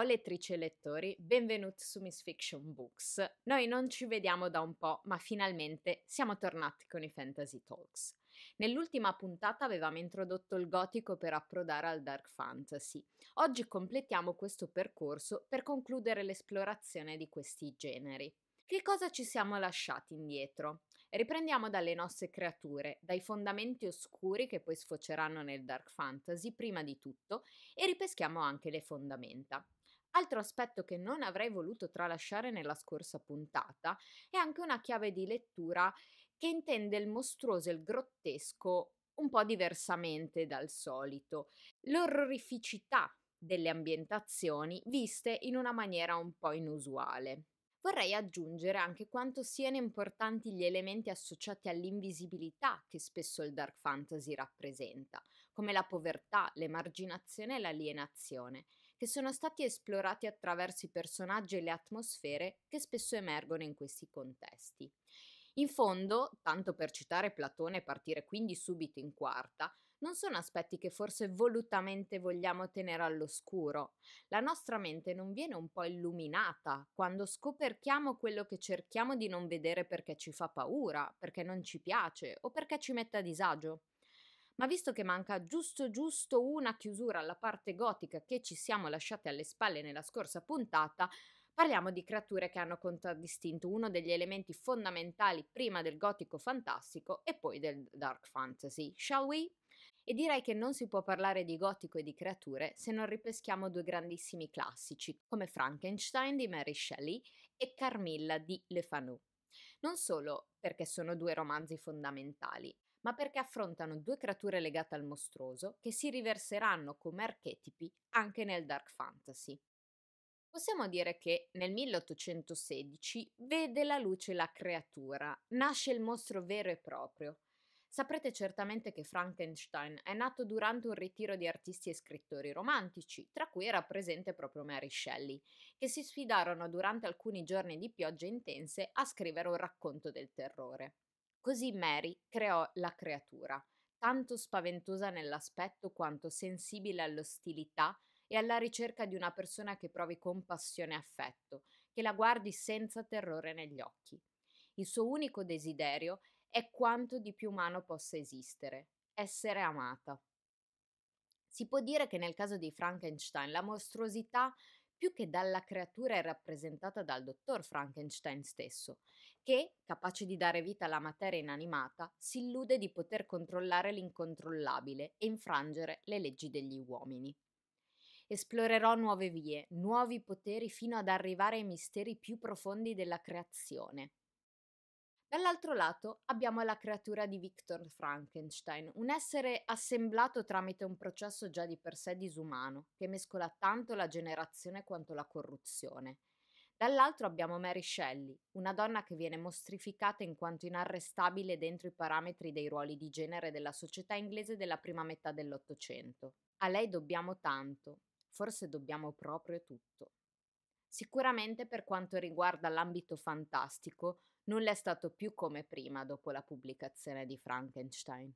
Ciao lettrici e lettori, benvenuti su Miss Fiction Books. Noi non ci vediamo da un po', ma finalmente siamo tornati con i Fantasy Talks. Nell'ultima puntata avevamo introdotto il gotico per approdare al dark fantasy. Oggi completiamo questo percorso per concludere l'esplorazione di questi generi. Che cosa ci siamo lasciati indietro? Riprendiamo dalle nostre creature, dai fondamenti oscuri che poi sfoceranno nel dark fantasy prima di tutto e ripeschiamo anche le fondamenta. Altro aspetto che non avrei voluto tralasciare nella scorsa puntata è anche una chiave di lettura che intende il mostruoso e il grottesco un po' diversamente dal solito, L'orrificità delle ambientazioni viste in una maniera un po' inusuale. Vorrei aggiungere anche quanto siano importanti gli elementi associati all'invisibilità che spesso il dark fantasy rappresenta, come la povertà, l'emarginazione e l'alienazione, che sono stati esplorati attraverso i personaggi e le atmosfere che spesso emergono in questi contesti. In fondo, tanto per citare Platone e partire quindi subito in quarta, non sono aspetti che forse volutamente vogliamo tenere all'oscuro. La nostra mente non viene un po' illuminata quando scoperchiamo quello che cerchiamo di non vedere perché ci fa paura, perché non ci piace o perché ci mette a disagio. Ma visto che manca giusto giusto una chiusura alla parte gotica che ci siamo lasciate alle spalle nella scorsa puntata, Parliamo di creature che hanno contraddistinto uno degli elementi fondamentali prima del gotico fantastico e poi del dark fantasy, shall we? E direi che non si può parlare di gotico e di creature se non ripeschiamo due grandissimi classici, come Frankenstein di Mary Shelley e Carmilla di Le Fanu. Non solo perché sono due romanzi fondamentali, ma perché affrontano due creature legate al mostruoso che si riverseranno come archetipi anche nel dark fantasy. Possiamo dire che nel 1816 vede la luce la creatura, nasce il mostro vero e proprio. Saprete certamente che Frankenstein è nato durante un ritiro di artisti e scrittori romantici, tra cui era presente proprio Mary Shelley, che si sfidarono durante alcuni giorni di piogge intense a scrivere un racconto del terrore. Così Mary creò la creatura, tanto spaventosa nell'aspetto quanto sensibile all'ostilità e alla ricerca di una persona che provi compassione e affetto, che la guardi senza terrore negli occhi. Il suo unico desiderio è quanto di più umano possa esistere, essere amata. Si può dire che nel caso di Frankenstein la mostruosità più che dalla creatura è rappresentata dal dottor Frankenstein stesso, che, capace di dare vita alla materia inanimata, si illude di poter controllare l'incontrollabile e infrangere le leggi degli uomini. Esplorerò nuove vie, nuovi poteri fino ad arrivare ai misteri più profondi della creazione. Dall'altro lato abbiamo la creatura di Victor Frankenstein, un essere assemblato tramite un processo già di per sé disumano, che mescola tanto la generazione quanto la corruzione, Dall'altro abbiamo Mary Shelley, una donna che viene mostrificata in quanto inarrestabile dentro i parametri dei ruoli di genere della società inglese della prima metà dell'Ottocento. A lei dobbiamo tanto, forse dobbiamo proprio tutto. Sicuramente per quanto riguarda l'ambito fantastico, nulla è stato più come prima dopo la pubblicazione di Frankenstein.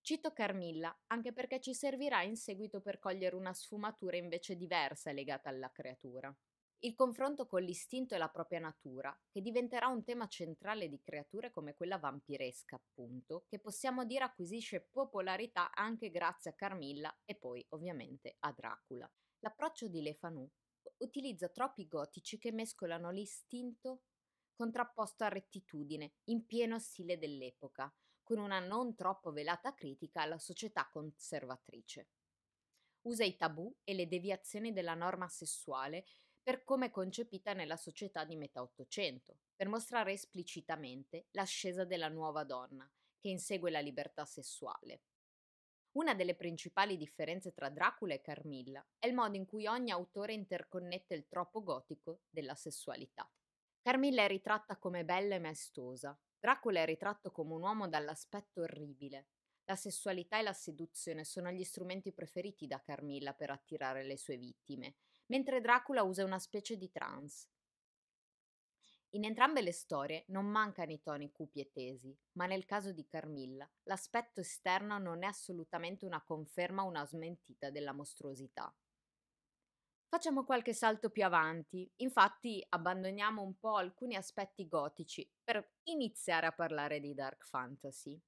Cito Carmilla anche perché ci servirà in seguito per cogliere una sfumatura invece diversa legata alla creatura il confronto con l'istinto e la propria natura, che diventerà un tema centrale di creature come quella vampiresca, appunto, che possiamo dire acquisisce popolarità anche grazie a Carmilla e poi ovviamente a Dracula. L'approccio di Le Fanu utilizza troppi gotici che mescolano l'istinto contrapposto a rettitudine, in pieno stile dell'epoca, con una non troppo velata critica alla società conservatrice. Usa i tabù e le deviazioni della norma sessuale per come è concepita nella società di metà Ottocento, per mostrare esplicitamente l'ascesa della nuova donna, che insegue la libertà sessuale. Una delle principali differenze tra Dracula e Carmilla è il modo in cui ogni autore interconnette il troppo gotico della sessualità. Carmilla è ritratta come bella e maestosa, Dracula è ritratto come un uomo dall'aspetto orribile. La sessualità e la seduzione sono gli strumenti preferiti da Carmilla per attirare le sue vittime, mentre Dracula usa una specie di trance. In entrambe le storie non mancano i toni cupi e tesi, ma nel caso di Carmilla l'aspetto esterno non è assolutamente una conferma o una smentita della mostruosità. Facciamo qualche salto più avanti, infatti abbandoniamo un po' alcuni aspetti gotici per iniziare a parlare di dark fantasy.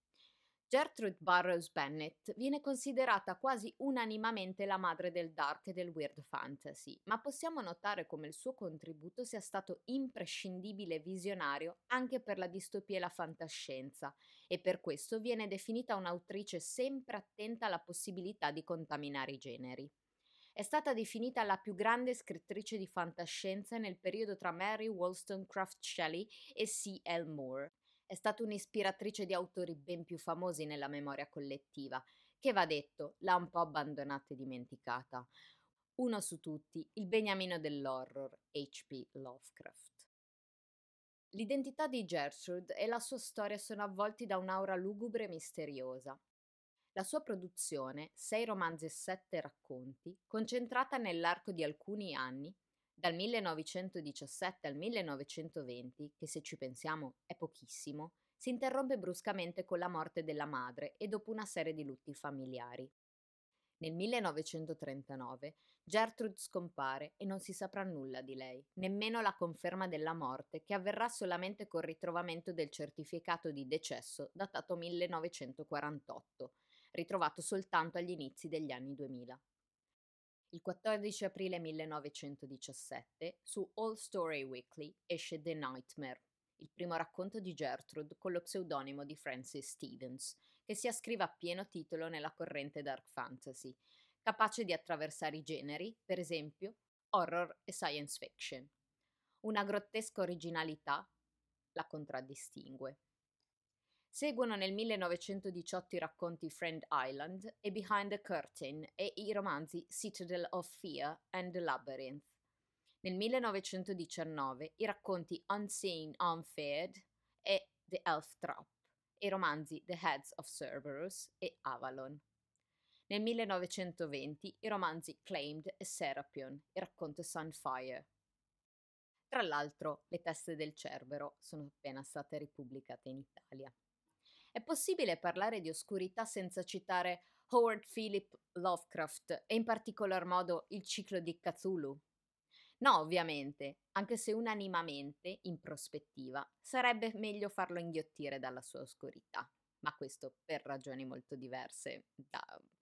Gertrude Burroughs Bennett viene considerata quasi unanimamente la madre del dark e del weird fantasy, ma possiamo notare come il suo contributo sia stato imprescindibile e visionario anche per la distopia e la fantascienza, e per questo viene definita un'autrice sempre attenta alla possibilità di contaminare i generi è stata definita la più grande scrittrice di fantascienza nel periodo tra Mary Wollstonecraft Shelley e C. L. Moore è stata un'ispiratrice di autori ben più famosi nella memoria collettiva, che va detto, l'ha un po' abbandonata e dimenticata. Uno su tutti, il beniamino dell'horror, H.P. Lovecraft. L'identità di Gertrude e la sua storia sono avvolti da un'aura lugubre e misteriosa. La sua produzione, sei romanzi e sette racconti, concentrata nell'arco di alcuni anni, dal 1917 al 1920, che se ci pensiamo è pochissimo, si interrompe bruscamente con la morte della madre e dopo una serie di lutti familiari. Nel 1939 Gertrude scompare e non si saprà nulla di lei, nemmeno la conferma della morte che avverrà solamente col ritrovamento del certificato di decesso datato 1948, ritrovato soltanto agli inizi degli anni 2000. Il 14 aprile 1917 su All Story Weekly esce The Nightmare, il primo racconto di Gertrude con lo pseudonimo di Frances Stevens, che si ascrive a pieno titolo nella corrente dark fantasy, capace di attraversare i generi, per esempio, horror e science fiction. Una grottesca originalità la contraddistingue. Seguono nel 1918 i racconti Friend Island e Behind the Curtain e i romanzi Citadel of Fear and The Labyrinth. Nel 1919 i racconti Unseen Unfeared e The Elf Trap e i romanzi The Heads of Cerberus e Avalon. Nel 1920 i romanzi Claimed e Serapion, il racconto Sunfire. Tra l'altro, le teste del Cerbero sono appena state ripubblicate in Italia. È possibile parlare di oscurità senza citare Howard Philip Lovecraft e in particolar modo il ciclo di Cthulhu? No, ovviamente, anche se unanimamente, in prospettiva, sarebbe meglio farlo inghiottire dalla sua oscurità, ma questo per ragioni molto diverse da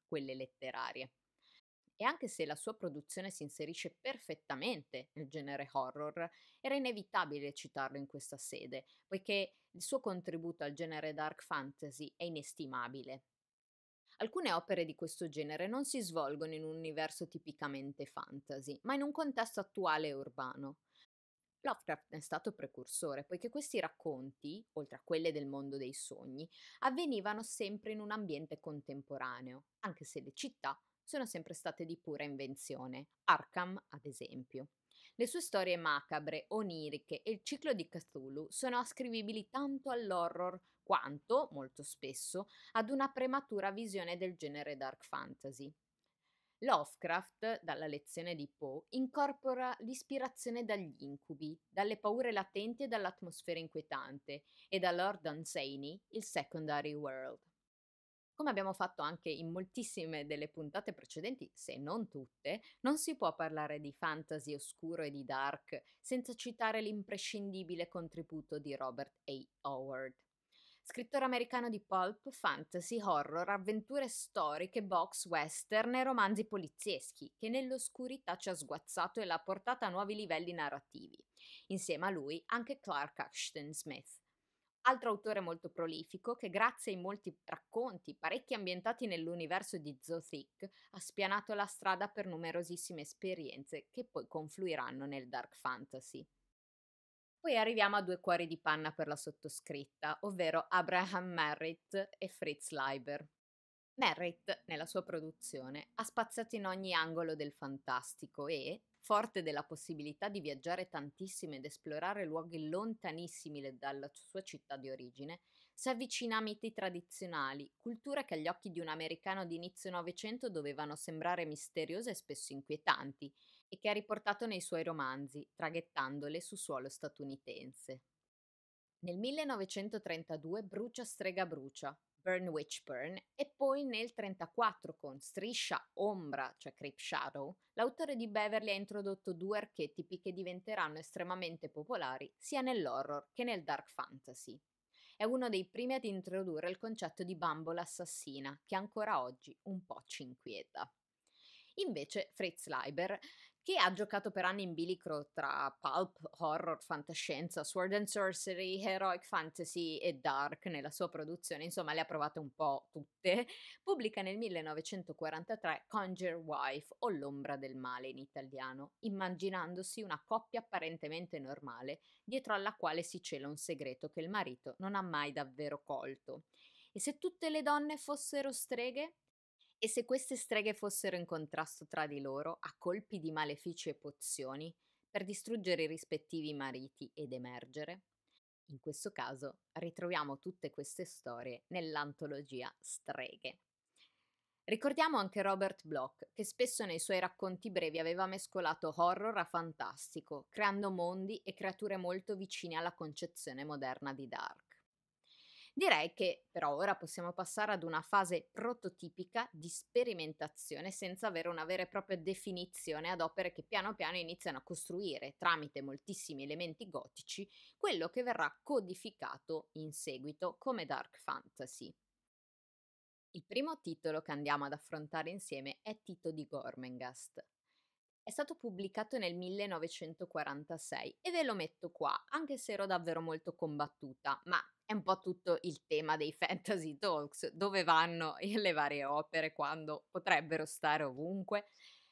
quelle letterarie e anche se la sua produzione si inserisce perfettamente nel genere horror, era inevitabile citarlo in questa sede, poiché il suo contributo al genere dark fantasy è inestimabile. Alcune opere di questo genere non si svolgono in un universo tipicamente fantasy, ma in un contesto attuale e urbano. Lovecraft è stato precursore, poiché questi racconti, oltre a quelle del mondo dei sogni, avvenivano sempre in un ambiente contemporaneo, anche se le città sono sempre state di pura invenzione, Arkham ad esempio. Le sue storie macabre, oniriche e il ciclo di Cthulhu sono ascrivibili tanto all'horror quanto, molto spesso, ad una prematura visione del genere dark fantasy. Lovecraft, dalla lezione di Poe, incorpora l'ispirazione dagli incubi, dalle paure latenti e dall'atmosfera inquietante, e da Lord Dunsany, il Secondary World. Come abbiamo fatto anche in moltissime delle puntate precedenti, se non tutte, non si può parlare di fantasy oscuro e di dark senza citare l'imprescindibile contributo di Robert A. Howard scrittore americano di pulp, fantasy, horror, avventure storiche, box, western e romanzi polizieschi, che nell'oscurità ci ha sguazzato e l'ha portata a nuovi livelli narrativi. Insieme a lui anche Clark Ashton Smith, Altro autore molto prolifico che grazie ai molti racconti, parecchi ambientati nell'universo di Zothik, ha spianato la strada per numerosissime esperienze che poi confluiranno nel dark fantasy. Poi arriviamo a due cuori di panna per la sottoscritta, ovvero Abraham Merritt e Fritz Leiber. Merritt, nella sua produzione, ha spaziato in ogni angolo del fantastico e, Forte della possibilità di viaggiare tantissimo ed esplorare luoghi lontanissimi dalla sua città di origine, si avvicina a miti tradizionali, culture che agli occhi di un americano di inizio Novecento dovevano sembrare misteriose e spesso inquietanti, e che ha riportato nei suoi romanzi, traghettandole su suolo statunitense. Nel 1932 Brucia strega brucia, Burn Witch Burn, e poi nel 1934 con Striscia Ombra, cioè Creep Shadow, l'autore di Beverly ha introdotto due archetipi che diventeranno estremamente popolari sia nell'horror che nel dark fantasy. È uno dei primi ad introdurre il concetto di bambola assassina, che ancora oggi un po' ci inquieta. Invece Fritz Leiber che ha giocato per anni in bilico tra pulp, horror, fantascienza, sword and sorcery, heroic fantasy e dark nella sua produzione, insomma le ha provate un po' tutte, pubblica nel 1943 Conjure Wife o L'ombra del male in italiano, immaginandosi una coppia apparentemente normale, dietro alla quale si cela un segreto che il marito non ha mai davvero colto. E se tutte le donne fossero streghe? E se queste streghe fossero in contrasto tra di loro a colpi di malefici e pozioni per distruggere i rispettivi mariti ed emergere? In questo caso ritroviamo tutte queste storie nell'antologia Streghe. Ricordiamo anche Robert Bloch, che spesso nei suoi racconti brevi aveva mescolato horror a fantastico, creando mondi e creature molto vicine alla concezione moderna di Dark. Direi che però ora possiamo passare ad una fase prototipica di sperimentazione senza avere una vera e propria definizione ad opere che piano piano iniziano a costruire tramite moltissimi elementi gotici quello che verrà codificato in seguito come dark fantasy. Il primo titolo che andiamo ad affrontare insieme è Tito di Gormengast. È stato pubblicato nel 1946 e ve lo metto qua, anche se ero davvero molto combattuta, ma è un po' tutto il tema dei fantasy talks, dove vanno le varie opere quando potrebbero stare ovunque,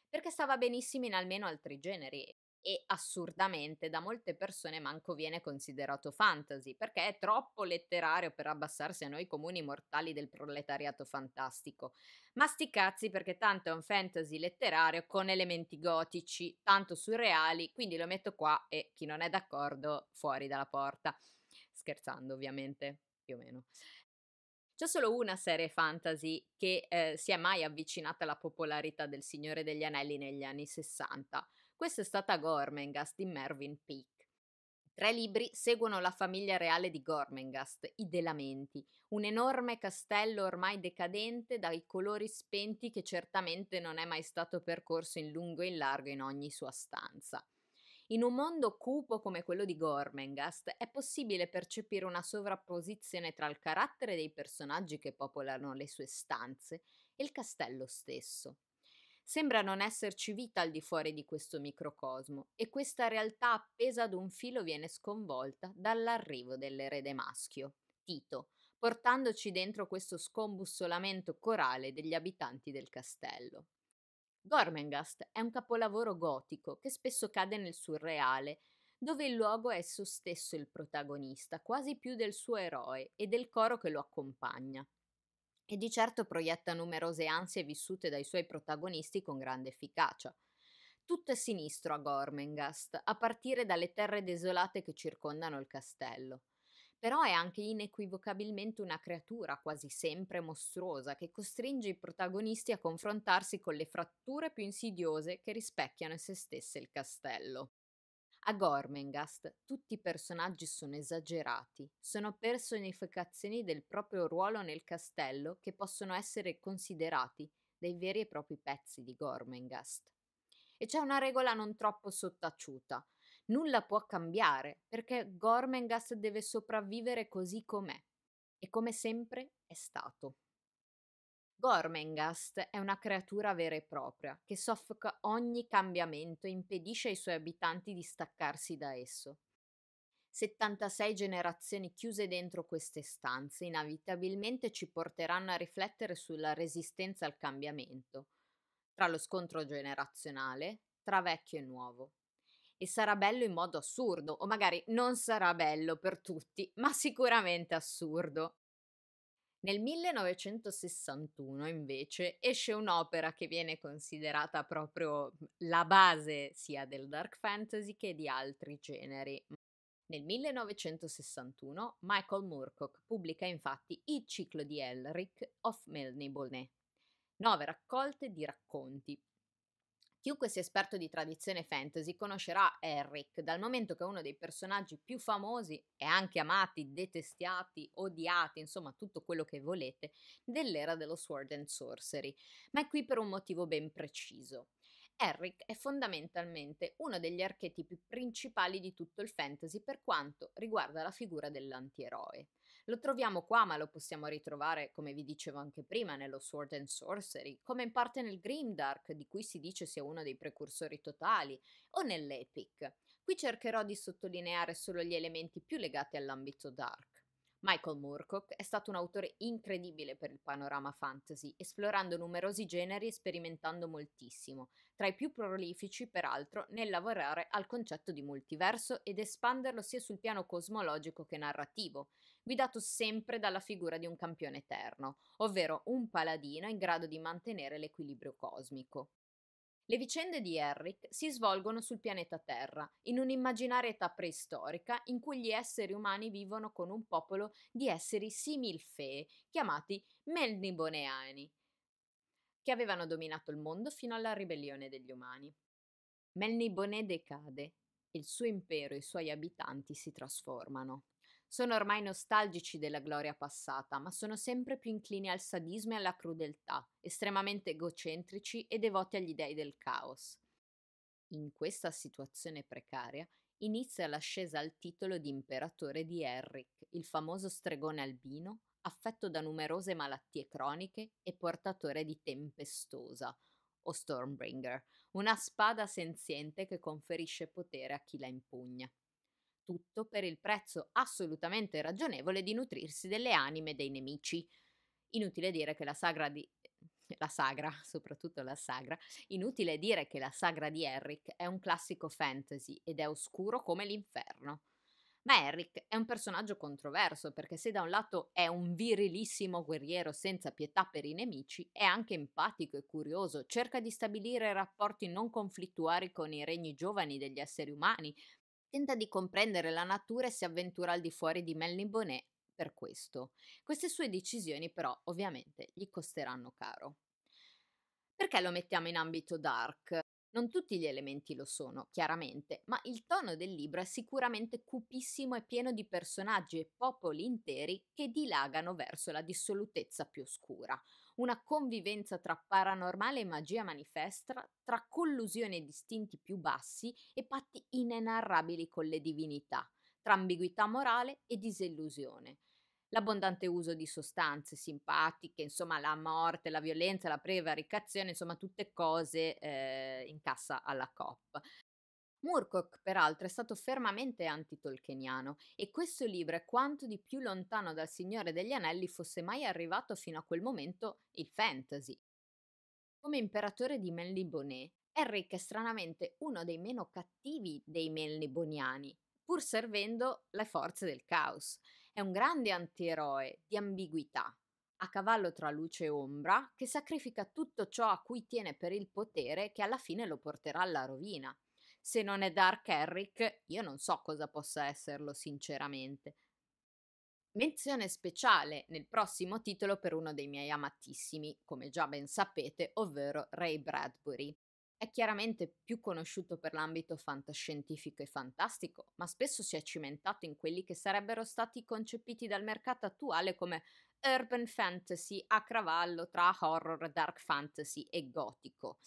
perché stava benissimo in almeno altri generi e assurdamente da molte persone manco viene considerato fantasy, perché è troppo letterario per abbassarsi a noi comuni mortali del proletariato fantastico. Ma sti cazzi perché tanto è un fantasy letterario con elementi gotici, tanto surreali, quindi lo metto qua e chi non è d'accordo fuori dalla porta scherzando ovviamente, più o meno. C'è solo una serie fantasy che eh, si è mai avvicinata alla popolarità del Signore degli Anelli negli anni 60. Questa è stata Gormengast di Mervyn Peake. Tre libri seguono la famiglia reale di Gormengast, i Delamenti, un enorme castello ormai decadente dai colori spenti che certamente non è mai stato percorso in lungo e in largo in ogni sua stanza. In un mondo cupo come quello di Gormengast è possibile percepire una sovrapposizione tra il carattere dei personaggi che popolano le sue stanze e il castello stesso. Sembra non esserci vita al di fuori di questo microcosmo e questa realtà appesa ad un filo viene sconvolta dall'arrivo dell'erede maschio, Tito, portandoci dentro questo scombussolamento corale degli abitanti del castello. Gormengast è un capolavoro gotico che spesso cade nel surreale, dove il luogo è esso stesso il protagonista, quasi più del suo eroe e del coro che lo accompagna. E di certo proietta numerose ansie vissute dai suoi protagonisti con grande efficacia. Tutto è sinistro a Gormengast, a partire dalle terre desolate che circondano il castello però è anche inequivocabilmente una creatura quasi sempre mostruosa che costringe i protagonisti a confrontarsi con le fratture più insidiose che rispecchiano in se stesse il castello. A Gormengast tutti i personaggi sono esagerati, sono personificazioni del proprio ruolo nel castello che possono essere considerati dei veri e propri pezzi di Gormengast. E c'è una regola non troppo sottaciuta, nulla può cambiare perché Gormengast deve sopravvivere così com'è e come sempre è stato. Gormengast è una creatura vera e propria che soffoca ogni cambiamento e impedisce ai suoi abitanti di staccarsi da esso. 76 generazioni chiuse dentro queste stanze inevitabilmente ci porteranno a riflettere sulla resistenza al cambiamento, tra lo scontro generazionale, tra vecchio e nuovo, e sarà bello in modo assurdo, o magari non sarà bello per tutti, ma sicuramente assurdo. Nel 1961 invece esce un'opera che viene considerata proprio la base sia del dark fantasy che di altri generi. Nel 1961 Michael Moorcock pubblica infatti Il ciclo di Elric of Melniboné, nove raccolte di racconti, Chiunque sia esperto di tradizione fantasy conoscerà Eric, dal momento che è uno dei personaggi più famosi e anche amati, detestiati, odiati, insomma tutto quello che volete, dell'era dello Sword and Sorcery, ma è qui per un motivo ben preciso. Eric è fondamentalmente uno degli archetipi principali di tutto il fantasy per quanto riguarda la figura dell'antieroe. Lo troviamo qua, ma lo possiamo ritrovare, come vi dicevo anche prima, nello Sword and Sorcery, come in parte nel Grimdark, di cui si dice sia uno dei precursori totali, o nell'Epic. Qui cercherò di sottolineare solo gli elementi più legati all'ambito dark. Michael Moorcock è stato un autore incredibile per il panorama fantasy, esplorando numerosi generi e sperimentando moltissimo, tra i più prolifici peraltro nel lavorare al concetto di multiverso ed espanderlo sia sul piano cosmologico che narrativo, guidato sempre dalla figura di un campione eterno, ovvero un paladino in grado di mantenere l'equilibrio cosmico. Le vicende di Herrick si svolgono sul pianeta Terra, in un'immaginaria età preistorica in cui gli esseri umani vivono con un popolo di esseri similfee, chiamati Melniboneani, che avevano dominato il mondo fino alla ribellione degli umani. Melnibone decade, il suo impero e i suoi abitanti si trasformano. Sono ormai nostalgici della gloria passata, ma sono sempre più inclini al sadismo e alla crudeltà, estremamente egocentrici e devoti agli dei del caos. In questa situazione precaria inizia l'ascesa al titolo di imperatore di Herrick, il famoso stregone albino, affetto da numerose malattie croniche e portatore di Tempestosa, o Stormbringer, una spada senziente che conferisce potere a chi la impugna soprattutto per il prezzo assolutamente ragionevole di nutrirsi delle anime dei nemici. Inutile dire che la sagra di eh, la sagra, soprattutto la sagra, inutile dire che la sagra di Eric è un classico fantasy ed è oscuro come l'inferno. Ma Eric è un personaggio controverso perché se da un lato è un virilissimo guerriero senza pietà per i nemici, è anche empatico e curioso, cerca di stabilire rapporti non conflittuari con i regni giovani degli esseri umani, Tenta di comprendere la natura e si avventura al di fuori di Melanie Bonnet per questo. Queste sue decisioni però ovviamente gli costeranno caro. Perché lo mettiamo in ambito dark? Non tutti gli elementi lo sono, chiaramente, ma il tono del libro è sicuramente cupissimo e pieno di personaggi e popoli interi che dilagano verso la dissolutezza più oscura, una convivenza tra paranormale e magia manifesta, tra collusione e distinti più bassi e patti inenarrabili con le divinità, tra ambiguità morale e disillusione. L'abbondante uso di sostanze simpatiche, insomma la morte, la violenza, la prevaricazione, insomma tutte cose eh, in cassa alla COP. Murcock, peraltro, è stato fermamente anti-tolkieniano e questo libro è quanto di più lontano dal Signore degli Anelli fosse mai arrivato fino a quel momento il fantasy. Come imperatore di Melnibone, Eric è stranamente uno dei meno cattivi dei Melniboniani, pur servendo le forze del caos. È un grande antieroe di ambiguità, a cavallo tra luce e ombra, che sacrifica tutto ciò a cui tiene per il potere che alla fine lo porterà alla rovina se non è Dark Herrick, io non so cosa possa esserlo sinceramente. Menzione speciale nel prossimo titolo per uno dei miei amatissimi, come già ben sapete, ovvero Ray Bradbury. È chiaramente più conosciuto per l'ambito fantascientifico e fantastico, ma spesso si è cimentato in quelli che sarebbero stati concepiti dal mercato attuale come urban fantasy a cavallo tra horror, dark fantasy e gotico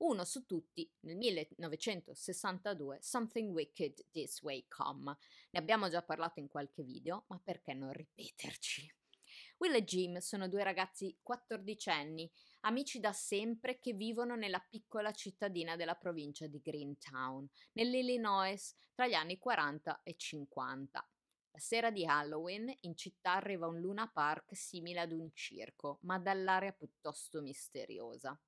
uno su tutti nel 1962 Something Wicked This Way Come. Ne abbiamo già parlato in qualche video, ma perché non ripeterci? Will e Jim sono due ragazzi quattordicenni, amici da sempre che vivono nella piccola cittadina della provincia di Greentown, nell'Illinois, tra gli anni 40 e 50. La sera di Halloween in città arriva un Luna Park simile ad un circo, ma dall'area piuttosto misteriosa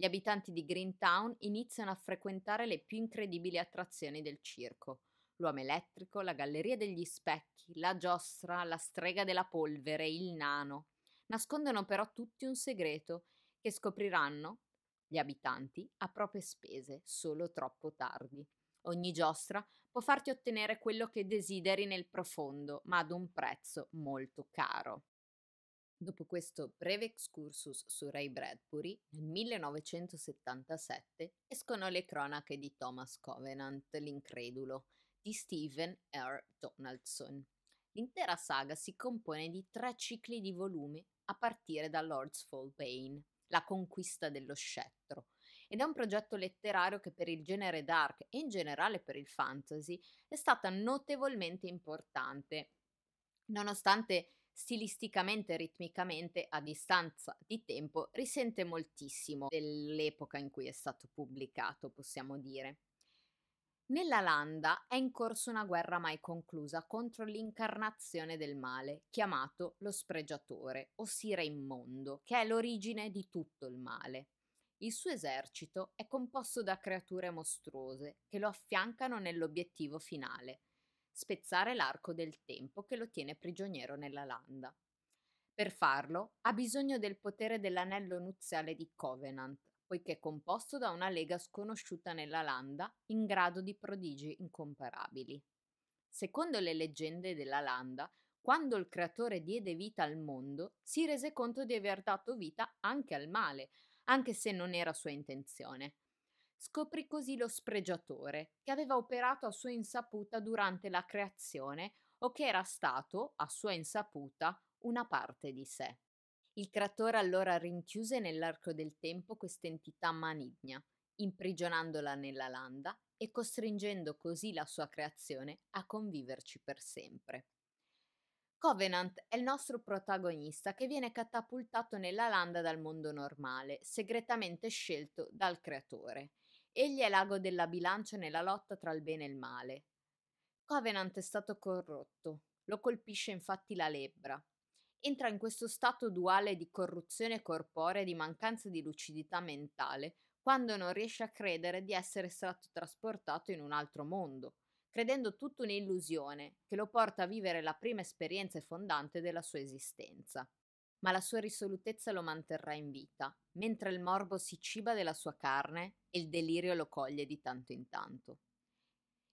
gli abitanti di Greentown iniziano a frequentare le più incredibili attrazioni del circo. L'uomo elettrico, la galleria degli specchi, la giostra, la strega della polvere, il nano. Nascondono però tutti un segreto che scopriranno gli abitanti a proprie spese solo troppo tardi. Ogni giostra può farti ottenere quello che desideri nel profondo, ma ad un prezzo molto caro. Dopo questo breve excursus su Ray Bradbury, nel 1977 escono le cronache di Thomas Covenant, l'incredulo, di Stephen R. Donaldson. L'intera saga si compone di tre cicli di volumi a partire da Lord's Fall Bane, la conquista dello scettro, ed è un progetto letterario che per il genere dark e in generale per il fantasy è stata notevolmente importante, nonostante stilisticamente e ritmicamente a distanza di tempo risente moltissimo dell'epoca in cui è stato pubblicato, possiamo dire. Nella Landa è in corso una guerra mai conclusa contro l'incarnazione del male, chiamato lo spregiatore, ossia Sire Immondo, che è l'origine di tutto il male. Il suo esercito è composto da creature mostruose che lo affiancano nell'obiettivo finale, spezzare l'arco del tempo che lo tiene prigioniero nella landa. Per farlo ha bisogno del potere dell'anello nuziale di Covenant, poiché è composto da una lega sconosciuta nella landa in grado di prodigi incomparabili. Secondo le leggende della landa, quando il creatore diede vita al mondo, si rese conto di aver dato vita anche al male, anche se non era sua intenzione, Scoprì così lo spregiatore, che aveva operato a sua insaputa durante la creazione o che era stato, a sua insaputa, una parte di sé. Il creatore allora rinchiuse nell'arco del tempo quest'entità maligna, imprigionandola nella landa e costringendo così la sua creazione a conviverci per sempre. Covenant è il nostro protagonista che viene catapultato nella landa dal mondo normale, segretamente scelto dal creatore. Egli è l'ago della bilancia nella lotta tra il bene e il male. Covenant è stato corrotto, lo colpisce infatti la lebbra. Entra in questo stato duale di corruzione corporea e di mancanza di lucidità mentale quando non riesce a credere di essere stato trasportato in un altro mondo, credendo tutto un'illusione che lo porta a vivere la prima esperienza fondante della sua esistenza ma la sua risolutezza lo manterrà in vita, mentre il morbo si ciba della sua carne e il delirio lo coglie di tanto in tanto.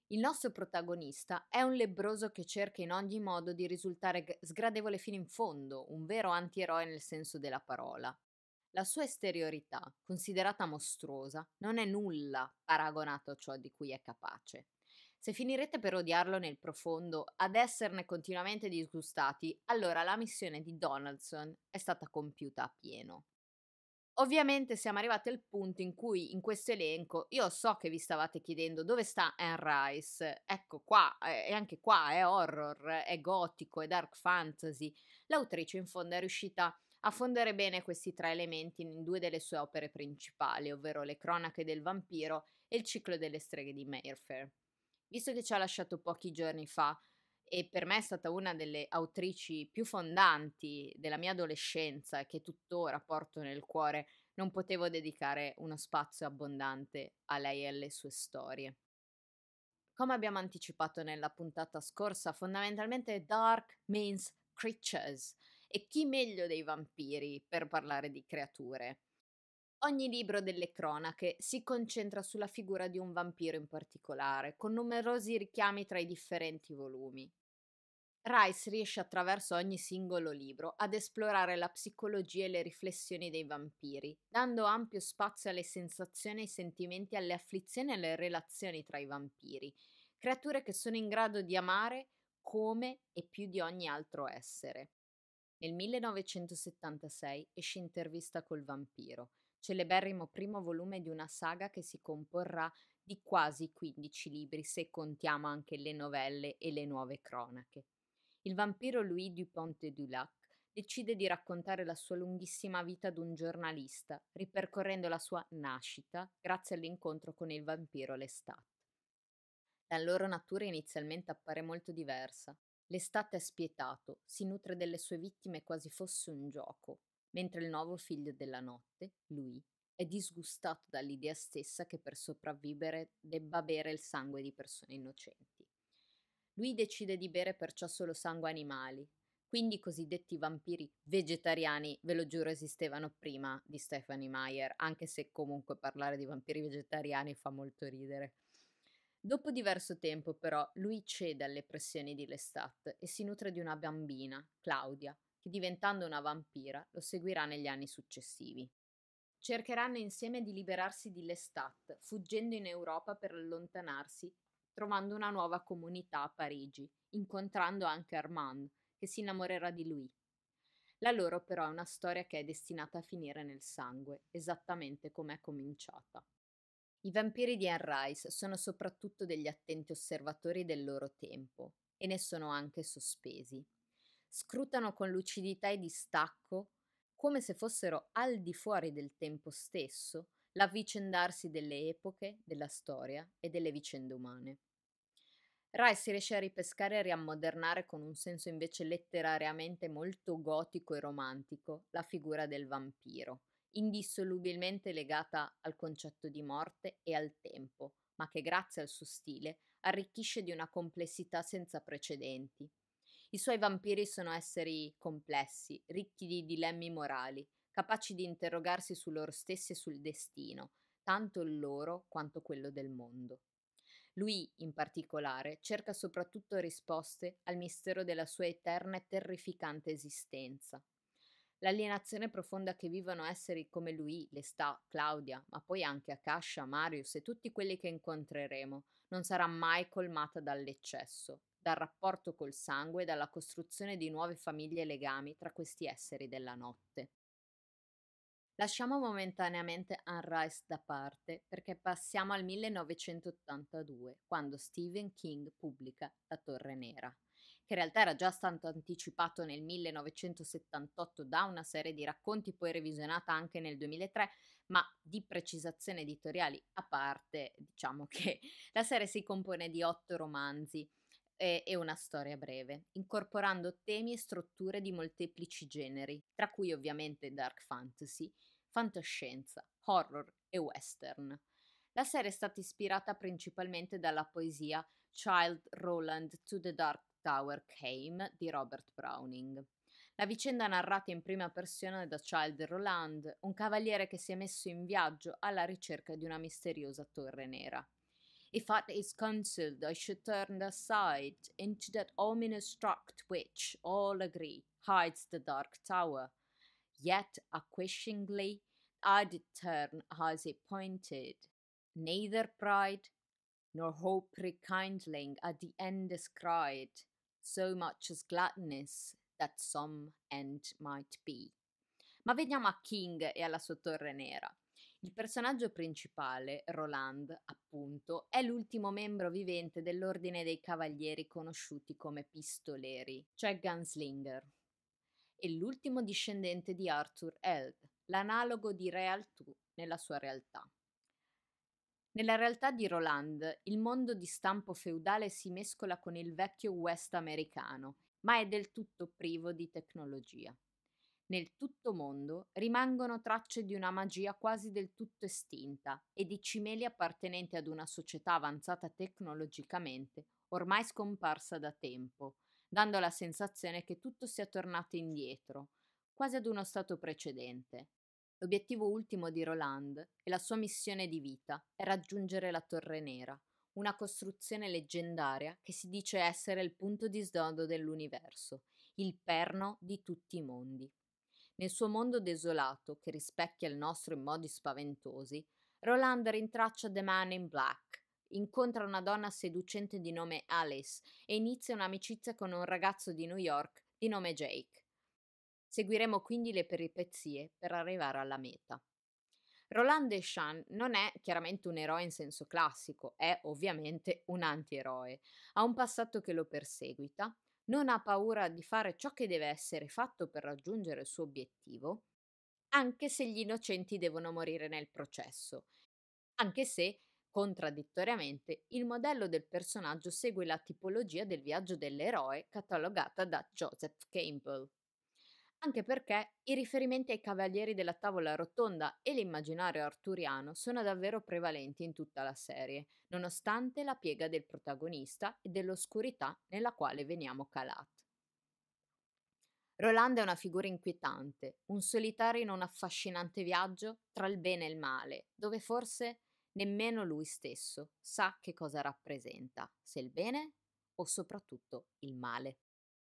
Il nostro protagonista è un lebbroso che cerca in ogni modo di risultare sgradevole fino in fondo, un vero antieroe nel senso della parola. La sua esteriorità, considerata mostruosa, non è nulla paragonato a ciò di cui è capace. Se finirete per odiarlo nel profondo, ad esserne continuamente disgustati, allora la missione di Donaldson è stata compiuta a pieno. Ovviamente siamo arrivati al punto in cui in questo elenco io so che vi stavate chiedendo dove sta Anne Rice. Ecco qua, e anche qua è horror, è gotico, è dark fantasy. L'autrice in fondo è riuscita a fondere bene questi tre elementi in due delle sue opere principali, ovvero Le cronache del vampiro e Il ciclo delle streghe di Mayfair visto che ci ha lasciato pochi giorni fa e per me è stata una delle autrici più fondanti della mia adolescenza e che tuttora porto nel cuore, non potevo dedicare uno spazio abbondante a lei e alle sue storie. Come abbiamo anticipato nella puntata scorsa, fondamentalmente dark means creatures e chi meglio dei vampiri per parlare di creature? Ogni libro delle cronache si concentra sulla figura di un vampiro in particolare, con numerosi richiami tra i differenti volumi. Rice riesce attraverso ogni singolo libro ad esplorare la psicologia e le riflessioni dei vampiri, dando ampio spazio alle sensazioni, ai sentimenti, alle afflizioni e alle relazioni tra i vampiri, creature che sono in grado di amare come e più di ogni altro essere. Nel 1976 esce Intervista col vampiro, celeberrimo primo volume di una saga che si comporrà di quasi 15 libri se contiamo anche le novelle e le nuove cronache. Il vampiro Louis Dupont de Dulac decide di raccontare la sua lunghissima vita ad un giornalista, ripercorrendo la sua nascita grazie all'incontro con il vampiro Lestat. La loro natura inizialmente appare molto diversa. L'estate è spietato, si nutre delle sue vittime quasi fosse un gioco, mentre il nuovo figlio della notte, lui, è disgustato dall'idea stessa che per sopravvivere debba bere il sangue di persone innocenti. Lui decide di bere perciò solo sangue animali, quindi i cosiddetti vampiri vegetariani, ve lo giuro, esistevano prima di Stephanie Meyer, anche se comunque parlare di vampiri vegetariani fa molto ridere. Dopo diverso tempo, però, lui cede alle pressioni di Lestat e si nutre di una bambina, Claudia, che diventando una vampira lo seguirà negli anni successivi. Cercheranno insieme di liberarsi di Lestat, fuggendo in Europa per allontanarsi, trovando una nuova comunità a Parigi, incontrando anche Armand, che si innamorerà di lui. La loro però è una storia che è destinata a finire nel sangue, esattamente come è cominciata. I vampiri di Anne Rice sono soprattutto degli attenti osservatori del loro tempo e ne sono anche sospesi scrutano con lucidità e distacco, come se fossero al di fuori del tempo stesso, l'avvicendarsi delle epoche, della storia e delle vicende umane. Rai si riesce a ripescare e riammodernare con un senso invece letterariamente molto gotico e romantico la figura del vampiro, indissolubilmente legata al concetto di morte e al tempo, ma che grazie al suo stile arricchisce di una complessità senza precedenti, i suoi vampiri sono esseri complessi, ricchi di dilemmi morali, capaci di interrogarsi su loro stessi e sul destino, tanto il loro quanto quello del mondo. Lui, in particolare, cerca soprattutto risposte al mistero della sua eterna e terrificante esistenza. L'alienazione profonda che vivono esseri come lui, Lestà, Claudia, ma poi anche Akasha, Marius e tutti quelli che incontreremo, non sarà mai colmata dall'eccesso, dal rapporto col sangue e dalla costruzione di nuove famiglie e legami tra questi esseri della notte. Lasciamo momentaneamente Anne Rice da parte perché passiamo al 1982, quando Stephen King pubblica La Torre Nera, che in realtà era già stato anticipato nel 1978 da una serie di racconti, poi revisionata anche nel 2003, ma di precisazioni editoriali a parte, diciamo che la serie si compone di otto romanzi e una storia breve, incorporando temi e strutture di molteplici generi, tra cui ovviamente dark fantasy, fantascienza, horror e western. La serie è stata ispirata principalmente dalla poesia Child Roland to the Dark Tower Came di Robert Browning. La vicenda narrata in prima persona da Child Roland, un cavaliere che si è messo in viaggio alla ricerca di una misteriosa torre nera. If at its I should turn aside into that ominous tract which, all agree, hides the dark tower. Yet, acquiescingly, I did turn as it pointed. Neither pride nor hope rekindling at the end descried, cried, so much as gladness that some end might be. Ma veniamo a King e alla sua torre nera. Il personaggio principale, Roland, appunto, è l'ultimo membro vivente dell'ordine dei cavalieri conosciuti come pistoleri, cioè gunslinger, e l'ultimo discendente di Arthur Eld, l'analogo di Re Altu nella sua realtà. Nella realtà di Roland, il mondo di stampo feudale si mescola con il vecchio West americano, ma è del tutto privo di tecnologia nel tutto mondo rimangono tracce di una magia quasi del tutto estinta e di cimeli appartenenti ad una società avanzata tecnologicamente, ormai scomparsa da tempo, dando la sensazione che tutto sia tornato indietro, quasi ad uno stato precedente. L'obiettivo ultimo di Roland e la sua missione di vita è raggiungere la Torre Nera, una costruzione leggendaria che si dice essere il punto di sdodo dell'universo, il perno di tutti i mondi. Nel suo mondo desolato, che rispecchia il nostro in modi spaventosi, Roland rintraccia The Man in Black, incontra una donna seducente di nome Alice e inizia un'amicizia con un ragazzo di New York di nome Jake. Seguiremo quindi le peripezie per arrivare alla meta. Roland Deschamps non è chiaramente un eroe in senso classico, è ovviamente un antieroe. Ha un passato che lo perseguita, non ha paura di fare ciò che deve essere fatto per raggiungere il suo obiettivo, anche se gli innocenti devono morire nel processo, anche se, contraddittoriamente, il modello del personaggio segue la tipologia del viaggio dell'eroe catalogata da Joseph Campbell anche perché i riferimenti ai cavalieri della tavola rotonda e l'immaginario arturiano sono davvero prevalenti in tutta la serie, nonostante la piega del protagonista e dell'oscurità nella quale veniamo calati. Roland è una figura inquietante, un solitario in un affascinante viaggio tra il bene e il male, dove forse nemmeno lui stesso sa che cosa rappresenta, se il bene o soprattutto il male.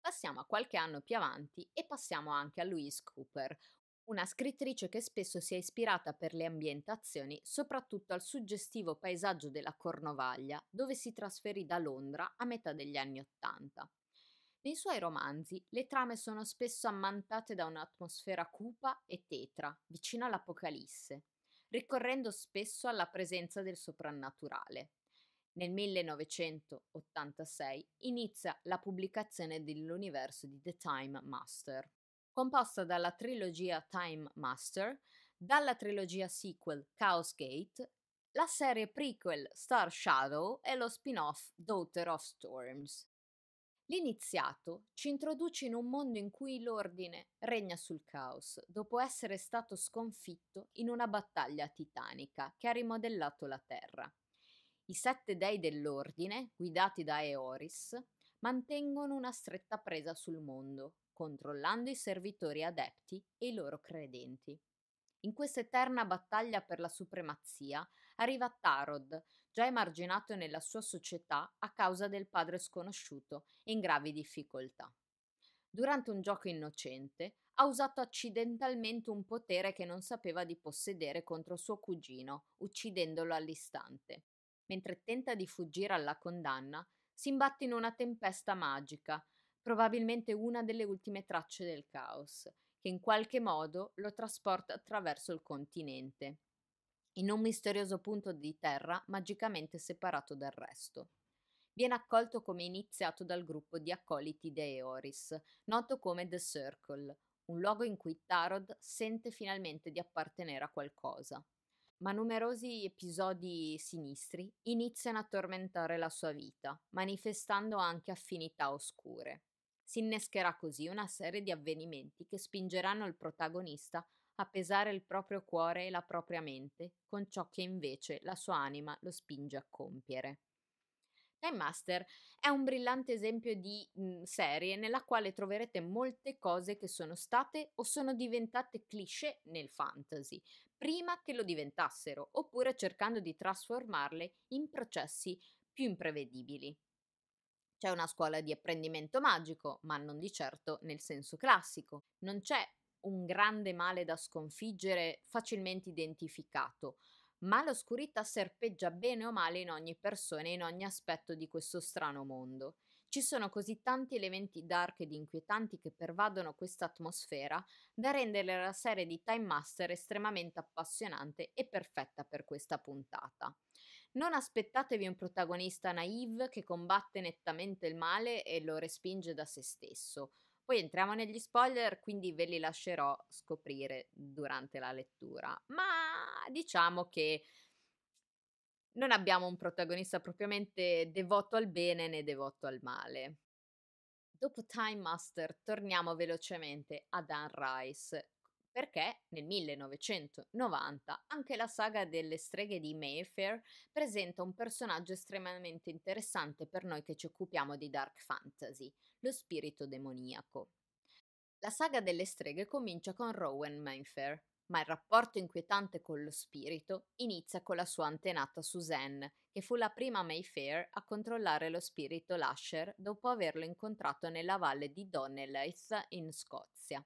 Passiamo a qualche anno più avanti e passiamo anche a Louise Cooper, una scrittrice che spesso si è ispirata per le ambientazioni soprattutto al suggestivo paesaggio della Cornovaglia, dove si trasferì da Londra a metà degli anni Ottanta. Nei suoi romanzi le trame sono spesso ammantate da un'atmosfera cupa e tetra, vicino all'apocalisse, ricorrendo spesso alla presenza del soprannaturale. Nel 1986 inizia la pubblicazione dell'universo di The Time Master, composta dalla trilogia Time Master, dalla trilogia sequel Chaos Gate, la serie prequel Star Shadow e lo spin-off Daughter of Storms. L'iniziato ci introduce in un mondo in cui l'ordine regna sul caos, dopo essere stato sconfitto in una battaglia titanica che ha rimodellato la Terra. I sette dei dell'ordine, guidati da Eoris, mantengono una stretta presa sul mondo, controllando i servitori adepti e i loro credenti. In questa eterna battaglia per la supremazia arriva Tarod, già emarginato nella sua società a causa del padre sconosciuto e in gravi difficoltà. Durante un gioco innocente ha usato accidentalmente un potere che non sapeva di possedere contro suo cugino, uccidendolo all'istante mentre tenta di fuggire alla condanna, si imbatte in una tempesta magica, probabilmente una delle ultime tracce del caos, che in qualche modo lo trasporta attraverso il continente, in un misterioso punto di terra magicamente separato dal resto. Viene accolto come iniziato dal gruppo di accoliti di Eoris, noto come The Circle, un luogo in cui Tarod sente finalmente di appartenere a qualcosa ma numerosi episodi sinistri iniziano a tormentare la sua vita, manifestando anche affinità oscure. Si innescherà così una serie di avvenimenti che spingeranno il protagonista a pesare il proprio cuore e la propria mente con ciò che invece la sua anima lo spinge a compiere. Time Master è un brillante esempio di mh, mhmm, serie nella quale troverete molte cose che sono state o sono diventate cliché nel fantasy, prima che lo diventassero, oppure cercando di trasformarle in processi più imprevedibili. C'è una scuola di apprendimento magico, ma non di certo nel senso classico. Non c'è un grande male da sconfiggere facilmente identificato, ma l'oscurità serpeggia bene o male in ogni persona e in ogni aspetto di questo strano mondo. Ci sono così tanti elementi dark ed inquietanti che pervadono questa atmosfera da rendere la serie di Time Master estremamente appassionante e perfetta per questa puntata. Non aspettatevi un protagonista naive che combatte nettamente il male e lo respinge da se stesso. Poi entriamo negli spoiler, quindi ve li lascerò scoprire durante la lettura. Ma diciamo che non abbiamo un protagonista propriamente devoto al bene né devoto al male. Dopo Time Master torniamo velocemente ad Anne Rice, perché nel 1990 anche la saga delle streghe di Mayfair presenta un personaggio estremamente interessante per noi che ci occupiamo di dark fantasy, lo spirito demoniaco. La saga delle streghe comincia con Rowan Mayfair, ma il rapporto inquietante con lo spirito inizia con la sua antenata Suzanne, che fu la prima Mayfair a controllare lo spirito Lasher dopo averlo incontrato nella valle di Donelaith in Scozia.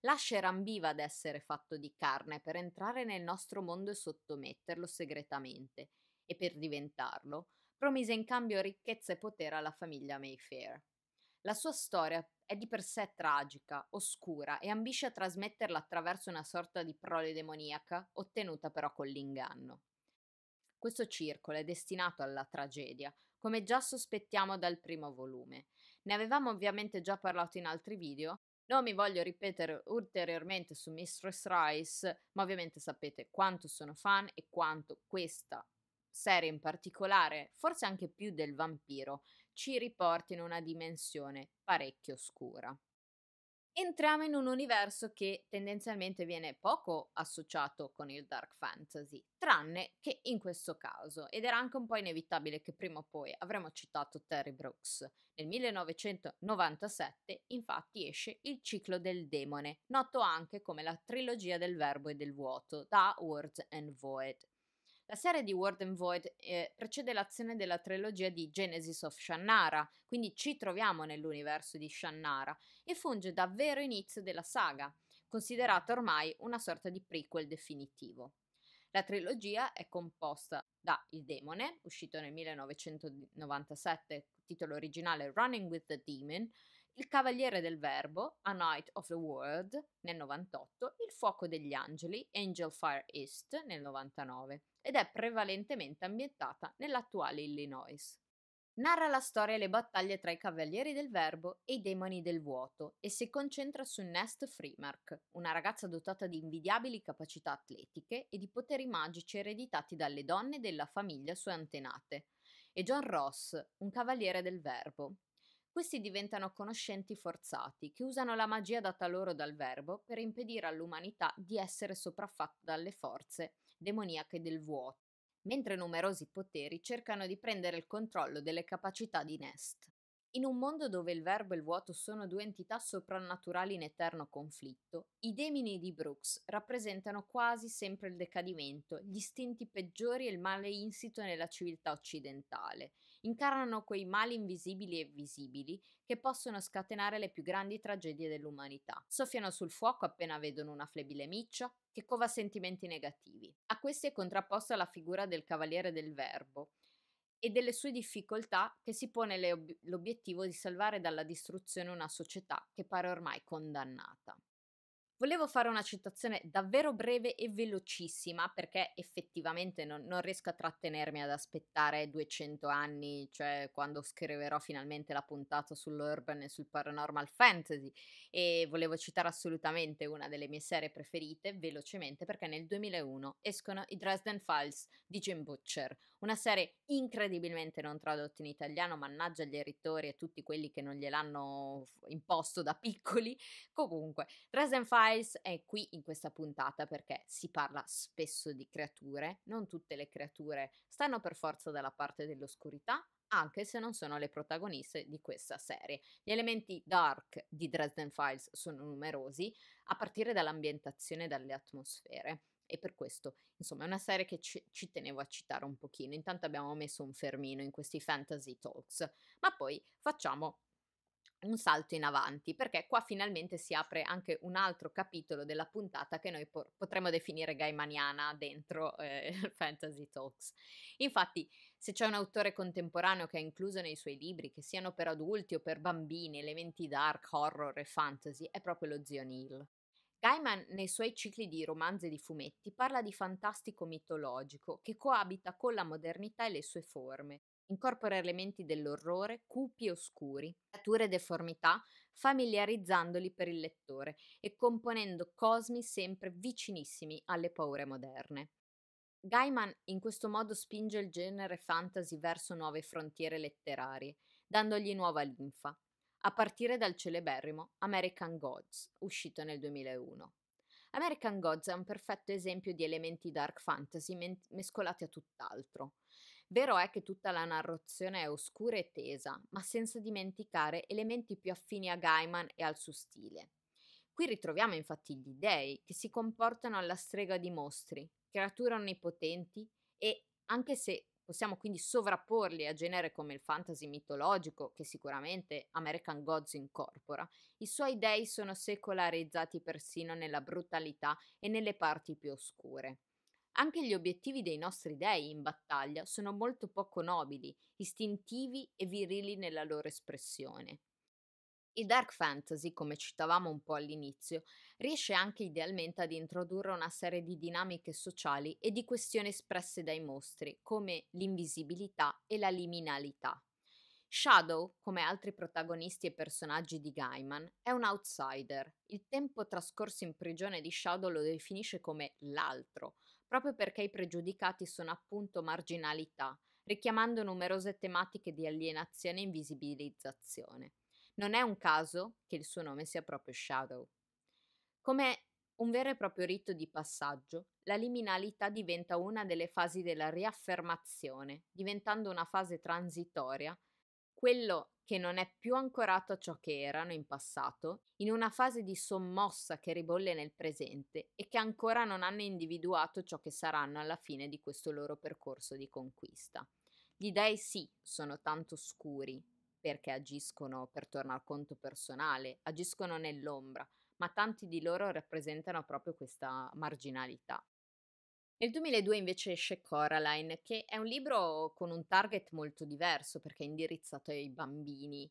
Lasher ambiva ad essere fatto di carne per entrare nel nostro mondo e sottometterlo segretamente, e per diventarlo promise in cambio ricchezza e potere alla famiglia Mayfair. La sua storia è di per sé tragica, oscura e ambisce a trasmetterla attraverso una sorta di prole demoniaca, ottenuta però con l'inganno. Questo circolo è destinato alla tragedia, come già sospettiamo dal primo volume. Ne avevamo ovviamente già parlato in altri video, non mi voglio ripetere ulteriormente su Mistress Rice, ma ovviamente sapete quanto sono fan e quanto questa serie in particolare, forse anche più del vampiro, ci riporta in una dimensione parecchio oscura. Entriamo in un universo che tendenzialmente viene poco associato con il dark fantasy, tranne che in questo caso, ed era anche un po' inevitabile che prima o poi avremmo citato Terry Brooks. Nel 1997 infatti esce Il ciclo del demone, noto anche come la trilogia del verbo e del vuoto, da Words and Void, la serie di World and Void eh, precede l'azione della trilogia di Genesis of Shannara, quindi ci troviamo nell'universo di Shannara, e funge da vero inizio della saga, considerata ormai una sorta di prequel definitivo. La trilogia è composta da Il Demone, uscito nel 1997, titolo originale Running with the Demon, il Cavaliere del Verbo, A Night of the World nel 98, Il Fuoco degli Angeli, Angel Fire East nel 99 ed è prevalentemente ambientata nell'attuale Illinois. Narra la storia e le battaglie tra i Cavalieri del Verbo e i Demoni del Vuoto e si concentra su Nest Freemark, una ragazza dotata di invidiabili capacità atletiche e di poteri magici ereditati dalle donne della famiglia sue antenate, e John Ross, un Cavaliere del Verbo, questi diventano conoscenti forzati, che usano la magia data loro dal verbo per impedire all'umanità di essere sopraffatta dalle forze demoniache del vuoto, mentre numerosi poteri cercano di prendere il controllo delle capacità di Nest. In un mondo dove il verbo e il vuoto sono due entità soprannaturali in eterno conflitto, i demini di Brooks rappresentano quasi sempre il decadimento, gli istinti peggiori e il male insito nella civiltà occidentale, incarnano quei mali invisibili e visibili che possono scatenare le più grandi tragedie dell'umanità. Soffiano sul fuoco appena vedono una flebile miccia, che cova sentimenti negativi. A questi è contrapposta la figura del cavaliere del verbo e delle sue difficoltà che si pone l'obiettivo di salvare dalla distruzione una società che pare ormai condannata. Volevo fare una citazione davvero breve e velocissima perché effettivamente non, non, riesco a trattenermi ad aspettare 200 anni, cioè quando scriverò finalmente la puntata sull'urban e sul paranormal fantasy. E volevo citare assolutamente una delle mie serie preferite velocemente perché nel 2001 escono i Dresden Files di Jim Butcher, una serie incredibilmente non tradotta in italiano, mannaggia gli editori e tutti quelli che non gliel'hanno imposto da piccoli. Comunque, Dresden Files è qui in questa puntata perché si parla spesso di creature, non tutte le creature stanno per forza dalla parte dell'oscurità, anche se non sono le protagoniste di questa serie. Gli elementi dark di Dresden Files sono numerosi, a partire dall'ambientazione e dalle atmosfere. E per questo, insomma, è una serie che ci, ci, tenevo a citare un pochino. Intanto abbiamo messo un fermino in questi fantasy talks, ma poi facciamo un salto in avanti, perché qua finalmente si apre anche un altro capitolo della puntata che noi po- potremmo definire gaimaniana dentro eh, Fantasy Talks. Infatti, se c'è un autore contemporaneo che ha incluso nei suoi libri, che siano per adulti o per bambini, elementi dark, horror e fantasy, è proprio lo zio Neil. Gaiman nei suoi cicli di romanzi e di fumetti parla di fantastico mitologico che coabita con la modernità e le sue forme, incorpora elementi dell'orrore, cupi e oscuri, nature e deformità, familiarizzandoli per il lettore e componendo cosmi sempre vicinissimi alle paure moderne. Gaiman in questo modo spinge il genere fantasy verso nuove frontiere letterarie, dandogli nuova linfa, a partire dal celeberrimo American Gods, uscito nel 2001. American Gods è un perfetto esempio di elementi dark fantasy men- mescolati a tutt'altro. Vero è che tutta la narrazione è oscura e tesa, ma senza dimenticare elementi più affini a Gaiman e al suo stile. Qui ritroviamo infatti gli dei che si comportano alla strega di mostri, creature onnipotenti e, anche se Possiamo quindi sovrapporli a genere come il fantasy mitologico, che sicuramente American Gods incorpora. I suoi dei sono secolarizzati persino nella brutalità e nelle parti più oscure. Anche gli obiettivi dei nostri dei in battaglia sono molto poco nobili, istintivi e virili nella loro espressione. Il dark fantasy, come citavamo un po' all'inizio, riesce anche idealmente ad introdurre una serie di dinamiche sociali e di questioni espresse dai mostri, come l'invisibilità e la liminalità. Shadow, come altri protagonisti e personaggi di Gaiman, è un outsider. Il tempo trascorso in prigione di Shadow lo definisce come l'altro, proprio perché i pregiudicati sono appunto marginalità, richiamando numerose tematiche di alienazione e invisibilizzazione. Non è un caso che il suo nome sia proprio Shadow. Come un vero e proprio rito di passaggio, la liminalità diventa una delle fasi della riaffermazione, diventando una fase transitoria, quello che non è più ancorato a ciò che erano in passato, in una fase di sommossa che ribolle nel presente e che ancora non hanno individuato ciò che saranno alla fine di questo loro percorso di conquista. Gli dei sì sono tanto scuri, perché agiscono per tornare al conto personale, agiscono nell'ombra, ma tanti di loro rappresentano proprio questa marginalità. Nel 2002 invece esce Coraline, che è un libro con un target molto diverso perché è indirizzato ai bambini,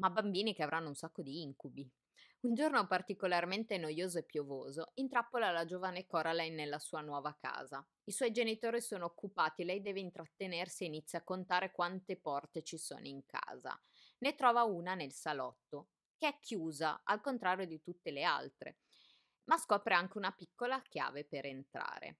ma bambini che avranno un sacco di incubi. Un giorno particolarmente noioso e piovoso intrappola la giovane Coraline nella sua nuova casa. I suoi genitori sono occupati, lei deve intrattenersi e inizia a contare quante porte ci sono in casa. Ne trova una nel salotto, che è chiusa, al contrario di tutte le altre, ma scopre anche una piccola chiave per entrare.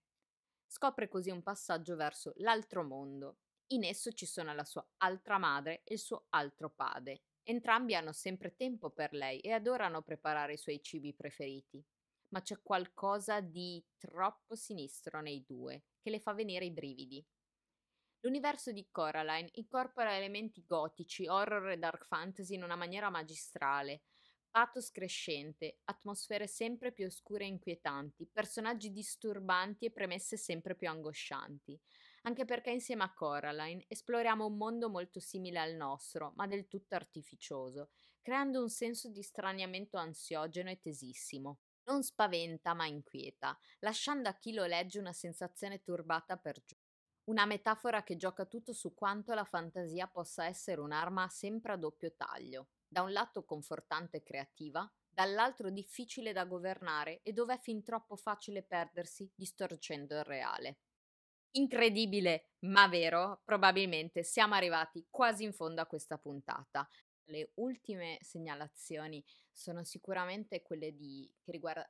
Scopre così un passaggio verso l'altro mondo. In esso ci sono la sua altra madre e il suo altro padre, Entrambi hanno sempre tempo per lei e adorano preparare i suoi cibi preferiti. Ma c'è qualcosa di troppo sinistro nei due che le fa venire i brividi. L'universo di Coraline incorpora elementi gotici, horror e dark fantasy in una maniera magistrale, pathos crescente, atmosfere sempre più oscure e inquietanti, personaggi disturbanti e premesse sempre più angoscianti anche perché insieme a Coraline esploriamo un mondo molto simile al nostro, ma del tutto artificioso, creando un senso di straniamento ansiogeno e tesissimo. Non spaventa ma inquieta, lasciando a chi lo legge una sensazione turbata per giù. Una metafora che gioca tutto su quanto la fantasia possa essere un'arma sempre a doppio taglio, da un lato confortante e creativa, dall'altro difficile da governare e dove è fin troppo facile perdersi, distorcendo il reale. Incredibile, ma vero, probabilmente siamo arrivati quasi in fondo a questa puntata. Le ultime segnalazioni sono sicuramente quelle di, che riguarda,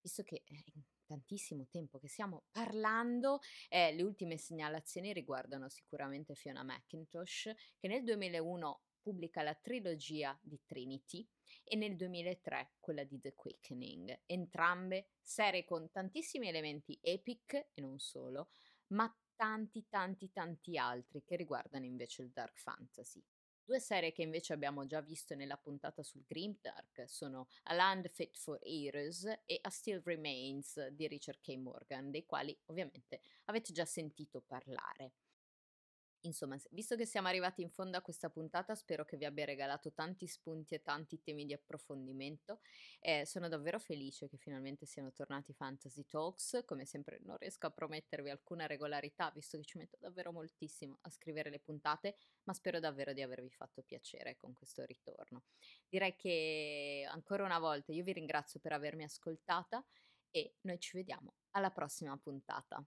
visto che è tantissimo tempo che stiamo parlando, eh, le ultime segnalazioni riguardano sicuramente Fiona McIntosh, che nel 2001 pubblica la trilogia di Trinity e nel 2003 quella di The Quickening, entrambe serie con tantissimi elementi epic e non solo, ma tanti tanti tanti altri che riguardano invece il dark fantasy. Due serie che invece abbiamo già visto nella puntata sul Grimdark sono A Land Fit for Heroes e A Still Remains di Richard K. Morgan, dei quali ovviamente avete già sentito parlare. Insomma, visto che siamo arrivati in fondo a questa puntata, spero che vi abbia regalato tanti spunti e tanti temi di approfondimento. Eh, sono davvero felice che finalmente siano tornati Fantasy Talks. Come sempre, non riesco a promettervi alcuna regolarità, visto che ci metto davvero moltissimo a scrivere le puntate, ma spero davvero di avervi fatto piacere con questo ritorno. Direi che ancora una volta io vi ringrazio per avermi ascoltata e noi ci vediamo alla prossima puntata.